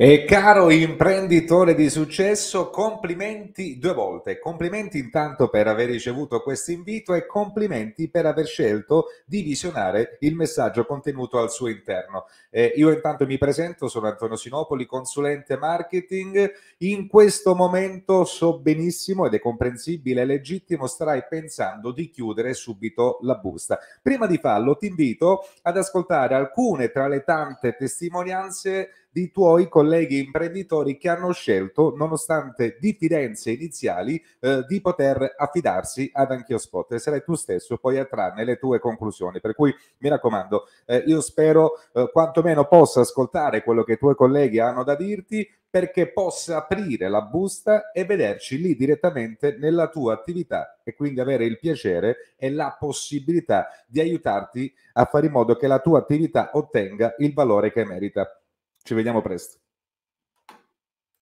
E caro imprenditore di successo, complimenti due volte. Complimenti intanto per aver ricevuto questo invito e complimenti per aver scelto di visionare il messaggio contenuto al suo interno. Eh, io intanto mi presento, sono Antonio Sinopoli, consulente marketing. In questo momento so benissimo ed è comprensibile e legittimo starai pensando di chiudere subito la busta. Prima di farlo ti invito ad ascoltare alcune tra le tante testimonianze di tuoi colleghi imprenditori che hanno scelto, nonostante diffidenze iniziali, eh, di poter affidarsi ad Anch'io Spot e sarai tu stesso poi a trarne le tue conclusioni. Per cui mi raccomando, eh, io spero eh, quantomeno possa ascoltare quello che i tuoi colleghi hanno da dirti perché possa aprire la busta e vederci lì direttamente nella tua attività e quindi avere il piacere e la possibilità di aiutarti a fare in modo che la tua attività ottenga il valore che merita. Ci vediamo presto.